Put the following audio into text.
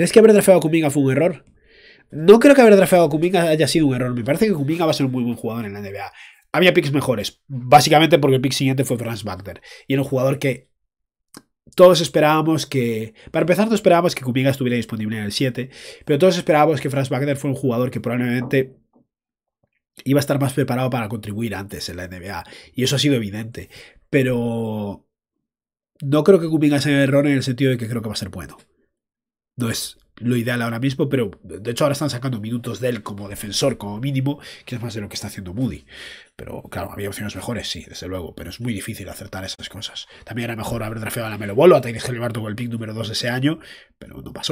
¿Crees que haber drafeado a Kuminga fue un error? No creo que haber drafeado a Kuminga haya sido un error. Me parece que Kuminga va a ser un muy buen jugador en la NBA. Había picks mejores, básicamente porque el pick siguiente fue Franz Wagner. Y era un jugador que todos esperábamos que. Para empezar, todos esperábamos que Kuminga estuviera disponible en el 7, pero todos esperábamos que Franz Wagner fue un jugador que probablemente iba a estar más preparado para contribuir antes en la NBA. Y eso ha sido evidente. Pero. No creo que Kuminga sea un error en el sentido de que creo que va a ser bueno no es lo ideal ahora mismo, pero de hecho ahora están sacando minutos de él como defensor, como mínimo, que es más de lo que está haciendo Moody. Pero claro, había opciones mejores, sí, desde luego, pero es muy difícil acertar esas cosas. También era mejor haber trafeado a la Melo Bolo, a Tyrese Gelibardo con el pick número 2 de ese año, pero no pasó.